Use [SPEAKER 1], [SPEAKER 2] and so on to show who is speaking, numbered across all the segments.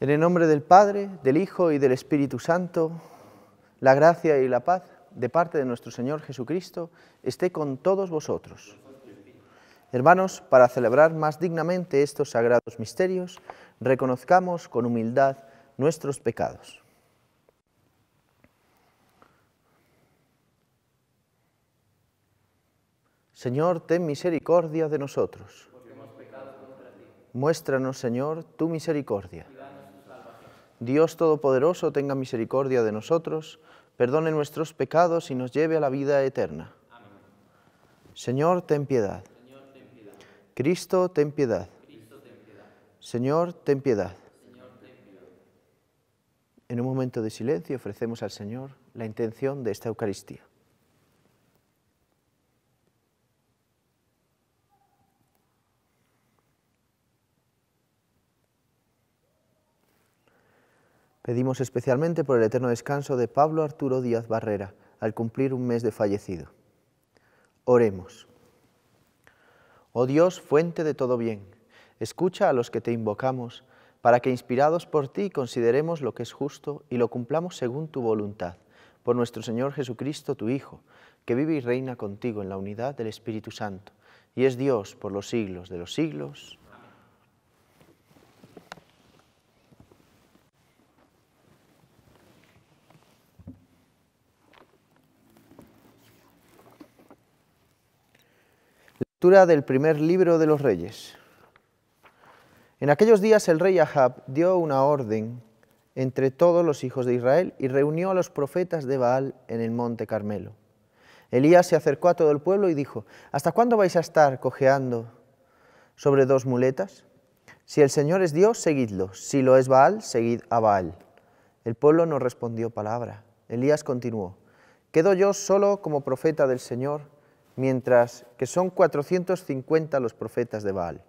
[SPEAKER 1] En el nombre del Padre, del Hijo y del Espíritu Santo, la gracia y la paz de parte de nuestro Señor Jesucristo esté con todos vosotros. Hermanos, para celebrar más dignamente estos sagrados misterios, reconozcamos con humildad nuestros pecados. Señor, ten misericordia de nosotros. Muéstranos, Señor, tu misericordia. Dios Todopoderoso tenga misericordia de nosotros, perdone nuestros pecados y nos lleve a la vida eterna. Señor, ten piedad. Cristo, ten piedad. Señor, ten piedad. En un momento de silencio ofrecemos al Señor la intención de esta Eucaristía. Pedimos especialmente por el eterno descanso de Pablo Arturo Díaz Barrera, al cumplir un mes de fallecido. Oremos. Oh Dios, fuente de todo bien, escucha a los que te invocamos, para que inspirados por ti consideremos lo que es justo y lo cumplamos según tu voluntad, por nuestro Señor Jesucristo, tu Hijo, que vive y reina contigo en la unidad del Espíritu Santo, y es Dios por los siglos de los siglos. Lectura del primer libro de los reyes. En aquellos días el rey Ahab dio una orden entre todos los hijos de Israel y reunió a los profetas de Baal en el monte Carmelo. Elías se acercó a todo el pueblo y dijo, ¿Hasta cuándo vais a estar cojeando sobre dos muletas? Si el Señor es Dios, seguidlo. Si lo es Baal, seguid a Baal. El pueblo no respondió palabra. Elías continuó, ¿Quedo yo solo como profeta del Señor? mientras que son 450 los profetas de Baal.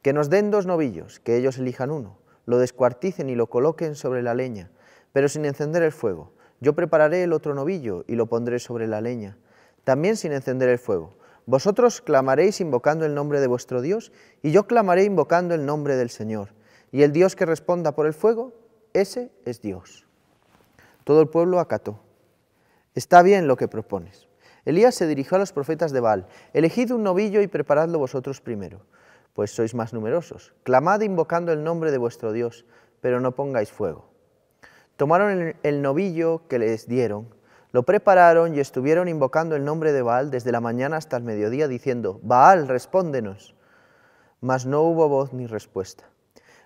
[SPEAKER 1] Que nos den dos novillos, que ellos elijan uno, lo descuarticen y lo coloquen sobre la leña, pero sin encender el fuego. Yo prepararé el otro novillo y lo pondré sobre la leña, también sin encender el fuego. Vosotros clamaréis invocando el nombre de vuestro Dios, y yo clamaré invocando el nombre del Señor. Y el Dios que responda por el fuego, ese es Dios. Todo el pueblo acató. Está bien lo que propones. Elías se dirigió a los profetas de Baal, elegid un novillo y preparadlo vosotros primero, pues sois más numerosos. Clamad invocando el nombre de vuestro Dios, pero no pongáis fuego. Tomaron el, novillo que les dieron, lo prepararon y estuvieron invocando el nombre de Baal desde la mañana hasta el mediodía, diciendo, Baal, respóndenos. Mas no hubo voz ni respuesta.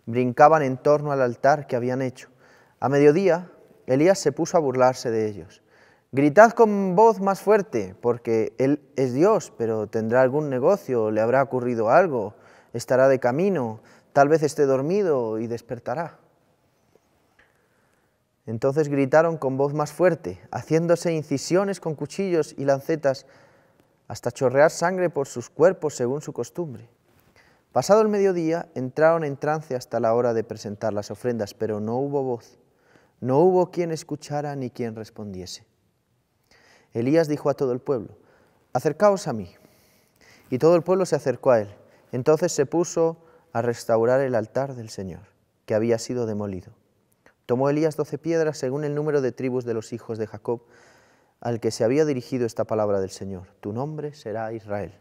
[SPEAKER 1] Brincaban en torno al altar que habían hecho. A mediodía, Elías se puso a burlarse de ellos. Gritad con voz más fuerte, porque Él es Dios, pero tendrá algún negocio, le habrá ocurrido algo, estará de camino, tal vez esté dormido y despertará. Entonces gritaron con voz más fuerte, haciéndose incisiones con cuchillos y lancetas, hasta chorrear sangre por sus cuerpos según su costumbre. Pasado el mediodía, entraron en trance hasta la hora de presentar las ofrendas, pero no hubo voz, no hubo quien escuchara ni quien respondiese. Elías dijo a todo el pueblo, acercaos a mí. Y todo el pueblo se acercó a él. Entonces se puso a restaurar el altar del Señor, que había sido demolido. Tomó Elías doce piedras según el número de tribus de los hijos de Jacob, al que se había dirigido esta palabra del Señor, tu nombre será Israel.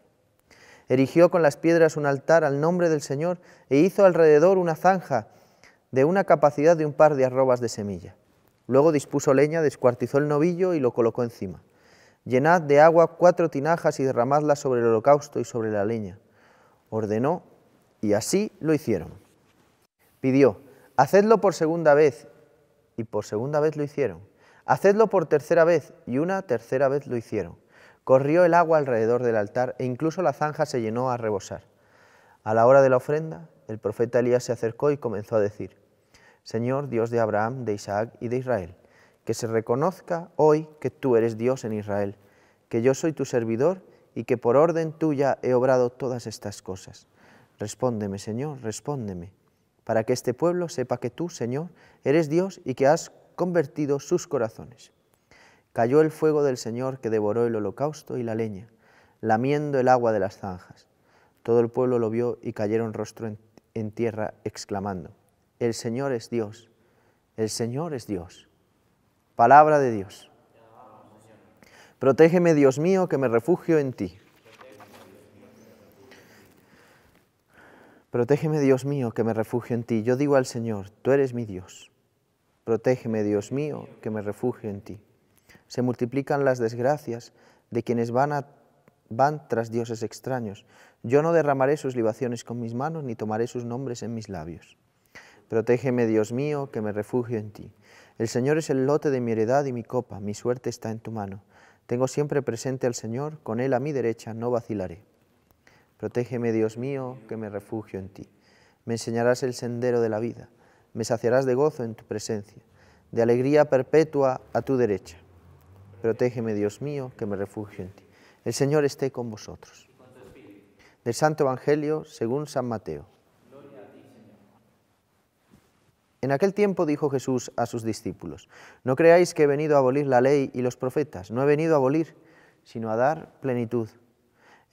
[SPEAKER 1] Erigió con las piedras un altar al nombre del Señor e hizo alrededor una zanja de una capacidad de un par de arrobas de semilla. Luego dispuso leña, descuartizó el novillo y lo colocó encima. Llenad de agua cuatro tinajas y derramadlas sobre el holocausto y sobre la leña. Ordenó, y así lo hicieron. Pidió, hacedlo por segunda vez, y por segunda vez lo hicieron. Hacedlo por tercera vez, y una tercera vez lo hicieron. Corrió el agua alrededor del altar, e incluso la zanja se llenó a rebosar. A la hora de la ofrenda, el profeta Elías se acercó y comenzó a decir, Señor Dios de Abraham, de Isaac y de Israel, que se reconozca hoy que tú eres Dios en Israel, que yo soy tu servidor y que por orden tuya he obrado todas estas cosas. Respóndeme, Señor, respóndeme, para que este pueblo sepa que tú, Señor, eres Dios y que has convertido sus corazones. Cayó el fuego del Señor que devoró el holocausto y la leña, lamiendo el agua de las zanjas. Todo el pueblo lo vio y cayeron rostro en, tierra, exclamando, El Señor es Dios, el Señor es Dios. Palabra de Dios. Protégeme, Dios mío, que me refugio en ti. Protégeme, Dios mío, que me refugio en ti. Yo digo al Señor, tú eres mi Dios. Protégeme, Dios mío, que me refugio en ti. Se multiplican las desgracias de quienes van, tras dioses extraños. Yo no derramaré sus libaciones con mis manos, ni tomaré sus nombres en mis labios. Protégeme, Dios mío, que me refugio en ti. El Señor es el lote de mi heredad y mi copa, mi suerte está en tu mano. Tengo siempre presente al Señor, con Él a mi derecha no vacilaré. Protégeme, Dios mío, que me refugio en ti. Me enseñarás el sendero de la vida, me saciarás de gozo en tu presencia, de alegría perpetua a tu derecha. Protégeme, Dios mío, que me refugio en ti. El Señor esté con vosotros. Del Santo Evangelio, según San Mateo. En aquel tiempo dijo Jesús a sus discípulos, no creáis que he venido a abolir la ley y los profetas, no he venido a abolir, sino a dar plenitud.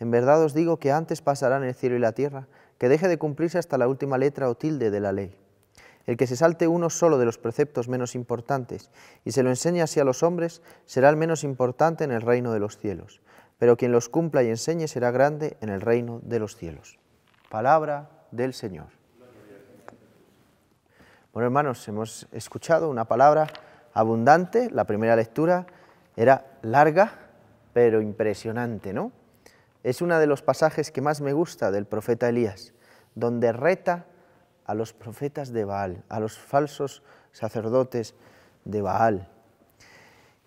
[SPEAKER 1] En verdad os digo que antes pasarán el cielo y la tierra, que deje de cumplirse hasta la última letra o tilde de la ley. El que se salte uno solo de los preceptos menos importantes y se lo enseñe así a los hombres, será el menos importante en el reino de los cielos. Pero quien los cumpla y enseñe será grande en el reino de los cielos. Palabra del Señor. Bueno, hermanos, hemos escuchado una palabra abundante. La primera lectura era larga, pero impresionante, ¿no? Es uno de los pasajes que más me gusta del profeta Elías, donde reta a los profetas de Baal, a los falsos sacerdotes de Baal.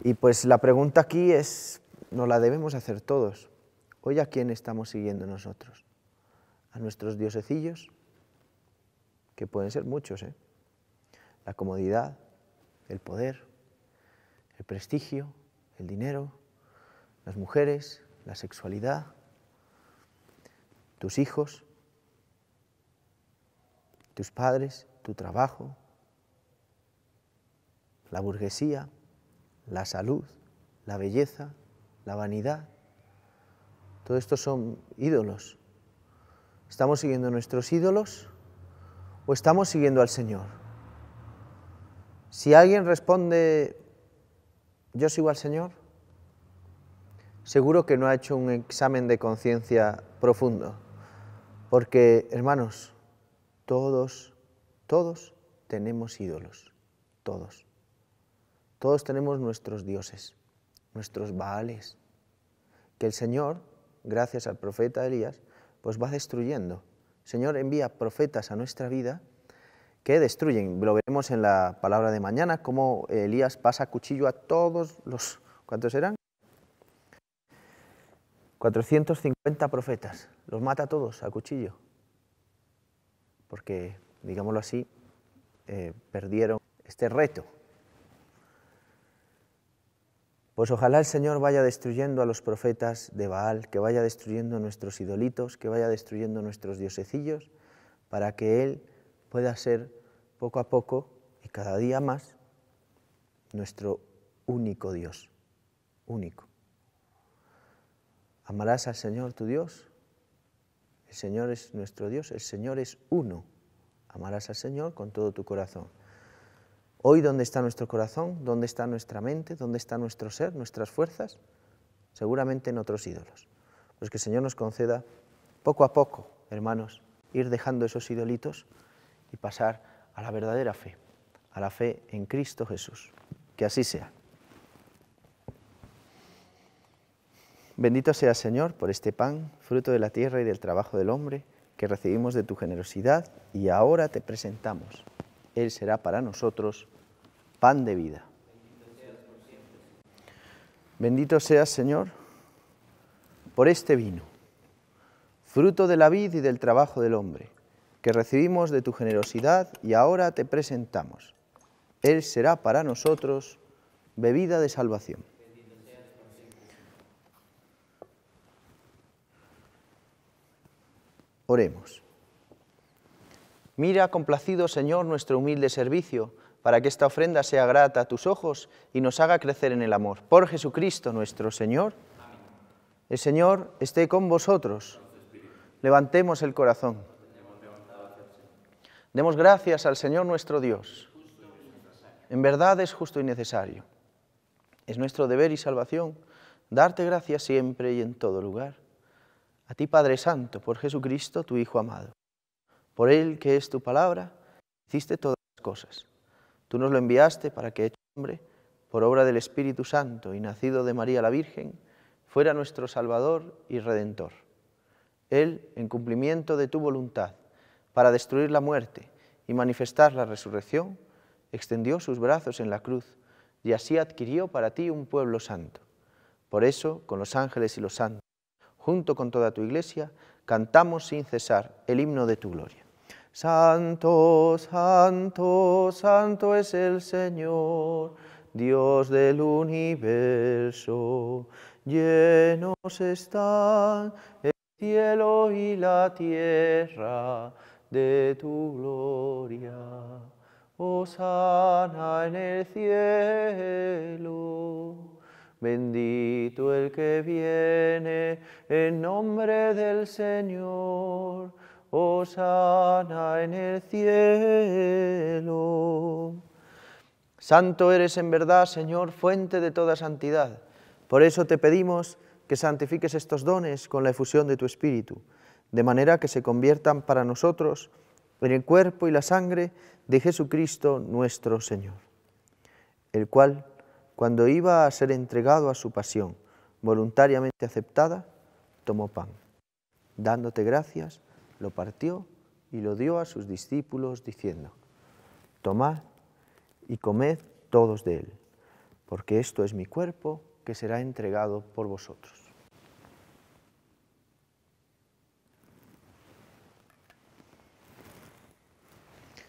[SPEAKER 1] Y pues la pregunta aquí es, nos la debemos hacer todos. Hoy a quién estamos siguiendo nosotros? ¿A nuestros diosecillos? Que pueden ser muchos, ¿eh? la comodidad, el poder, el prestigio, el dinero, las mujeres, la sexualidad, tus hijos, tus padres, tu trabajo, la burguesía, la salud, la belleza, la vanidad. Todo esto son ídolos. ¿Estamos siguiendo nuestros ídolos o estamos siguiendo al Señor? Si alguien responde, yo sigo al Señor, seguro que no ha hecho un examen de conciencia profundo, porque, hermanos, todos, todos tenemos ídolos, todos. Todos tenemos nuestros dioses, nuestros baales, que el Señor, gracias al profeta Elías, pues va destruyendo. El Señor envía profetas a nuestra vida que destruyen. Lo veremos en la palabra de mañana, cómo Elías pasa cuchillo a todos los... ¿Cuántos eran? 450 profetas, los mata a todos a cuchillo, porque, digámoslo así, eh, perdieron este reto. Pues ojalá el Señor vaya destruyendo a los profetas de Baal, que vaya destruyendo nuestros idolitos, que vaya destruyendo nuestros diosecillos, para que Él pueda ser poco a poco y cada día más nuestro único Dios, único. Amarás al Señor tu Dios. El Señor es nuestro Dios, el Señor es uno. Amarás al Señor con todo tu corazón. Hoy, ¿dónde está nuestro corazón? ¿Dónde está nuestra mente? ¿Dónde está nuestro ser, nuestras fuerzas? Seguramente en otros ídolos. Pues que el Señor nos conceda poco a poco, hermanos, ir dejando esos idolitos y pasar a la verdadera fe, a la fe en Cristo Jesús. Que así sea. Bendito sea Señor por este pan, fruto de la tierra y del trabajo del hombre, que recibimos de tu generosidad y ahora te presentamos. Él será para nosotros pan de vida. Bendito seas, Señor, por este vino, fruto de la vid y del trabajo del hombre recibimos de tu generosidad y ahora te presentamos. Él será para nosotros bebida de salvación. Oremos. Mira complacido, Señor, nuestro humilde servicio, para que esta ofrenda sea grata a tus ojos y nos haga crecer en el amor. Por Jesucristo nuestro Señor. El Señor esté con vosotros. Levantemos el corazón. Demos gracias al Señor nuestro Dios. En verdad es justo y necesario. Es nuestro deber y salvación darte gracias siempre y en todo lugar. A ti, Padre Santo, por Jesucristo, tu Hijo amado. Por Él, que es tu palabra, hiciste todas las cosas. Tú nos lo enviaste para que, hecho hombre, por obra del Espíritu Santo y nacido de María la Virgen, fuera nuestro Salvador y Redentor. Él, en cumplimiento de tu voluntad, para destruir la muerte y manifestar la resurrección, extendió sus brazos en la cruz y así adquirió para ti un pueblo santo. Por eso, con los ángeles y los santos, junto con toda tu iglesia, cantamos sin cesar el himno de tu gloria. Santo, santo, santo es el Señor, Dios del universo, llenos están el cielo y la tierra de tu gloria. sana en el cielo. Bendito el que viene en nombre del Señor. sana en el cielo. Santo eres en verdad, Señor, fuente de toda santidad. Por eso te pedimos que santifiques estos dones con la efusión de tu Espíritu de manera que se conviertan para nosotros en el cuerpo y la sangre de Jesucristo nuestro Señor, el cual, cuando iba a ser entregado a su pasión voluntariamente aceptada, tomó pan. Dándote gracias, lo partió y lo dio a sus discípulos diciendo, tomad y comed todos de él, porque esto es mi cuerpo que será entregado por vosotros.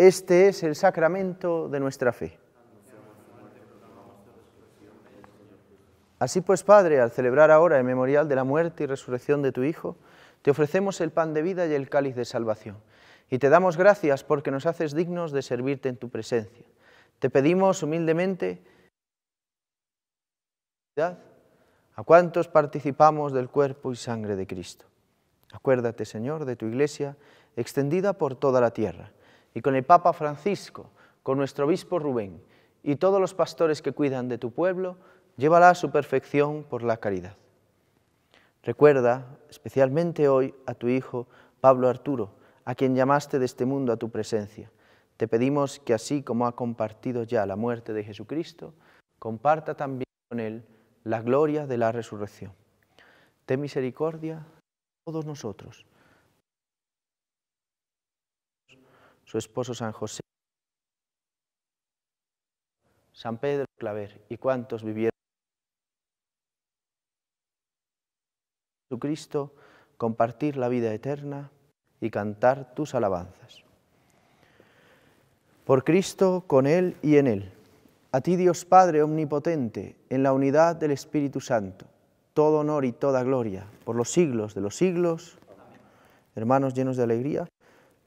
[SPEAKER 1] este es el sacramento de nuestra fe. Así pues, Padre, al celebrar ahora el memorial de la muerte y resurrección de tu Hijo, te ofrecemos el pan de vida y el cáliz de salvación, y te damos gracias porque nos haces dignos de servirte en tu presencia. Te pedimos humildemente a cuantos participamos del cuerpo y sangre de Cristo. Acuérdate, Señor, de tu Iglesia extendida por toda la tierra y con el Papa Francisco, con nuestro obispo Rubén y todos los pastores que cuidan de tu pueblo, llévala a su perfección por la caridad. Recuerda especialmente hoy a tu hijo Pablo Arturo, a quien llamaste de este mundo a tu presencia. Te pedimos que así como ha compartido ya la muerte de Jesucristo, comparta también con él la gloria de la resurrección. Te misericordia de todos nosotros su esposo San José, San Pedro Claver y cuantos vivieron. Jesucristo, compartir la vida eterna y cantar tus alabanzas. Por Cristo, con Él y en Él. A ti Dios Padre Omnipotente, en la unidad del Espíritu Santo, todo honor y toda gloria, por los siglos de los siglos. Hermanos llenos de alegría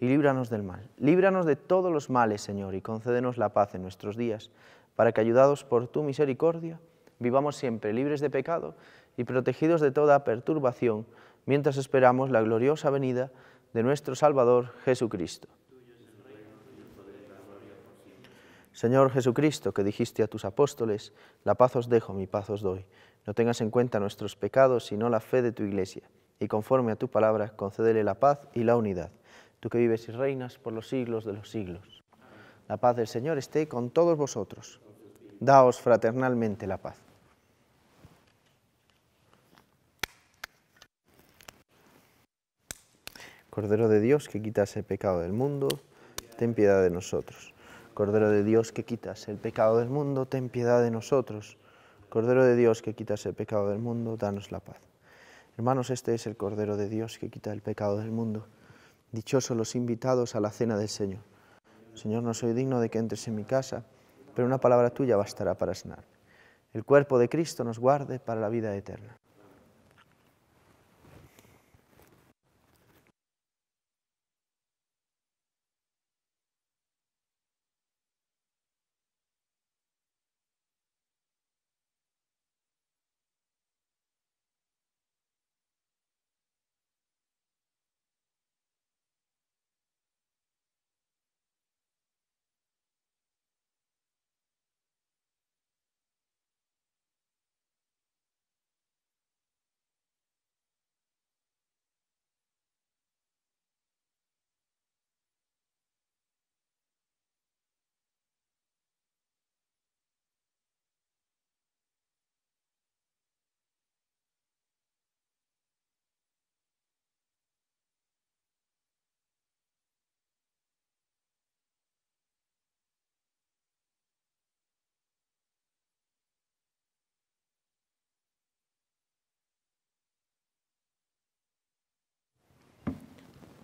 [SPEAKER 1] y líbranos del mal. Líbranos de todos los males, Señor, y concédenos la paz en nuestros días, para que, ayudados por tu misericordia, vivamos siempre libres de pecado y protegidos de toda perturbación, mientras esperamos la gloriosa venida de nuestro Salvador Jesucristo. Señor Jesucristo, que dijiste a tus apóstoles, la paz os dejo, mi paz os doy. No tengas en cuenta nuestros pecados, sino la fe de tu Iglesia, y conforme a tu palabra, concédele la paz y la unidad tú que vives y reinas por los siglos de los siglos. La paz del Señor esté con todos vosotros. Daos fraternalmente la paz. Cordero de Dios que quitas el pecado del mundo, ten piedad de nosotros. Cordero de Dios que quitas el pecado del mundo, ten piedad de nosotros. Cordero de Dios que quitas el pecado del mundo, danos la paz. Hermanos, este es el Cordero de Dios que quita el pecado del mundo. Dichosos los invitados a la cena del Señor. Señor, no soy digno de que entres en mi casa, pero una palabra tuya bastará para sanar. El cuerpo de Cristo nos guarde para la vida eterna.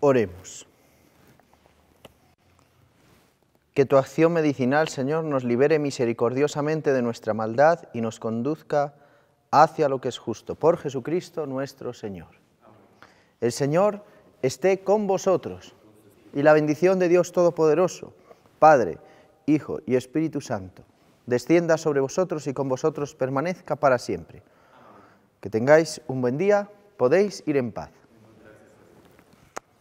[SPEAKER 1] Oremos. Que tu acción medicinal, Señor, nos libere misericordiosamente de nuestra maldad y nos conduzca hacia lo que es justo. Por Jesucristo nuestro Señor. El Señor esté con vosotros y la bendición de Dios Todopoderoso, Padre, Hijo y Espíritu Santo, descienda sobre vosotros y con vosotros permanezca para siempre. Que tengáis un buen día, podéis ir en paz.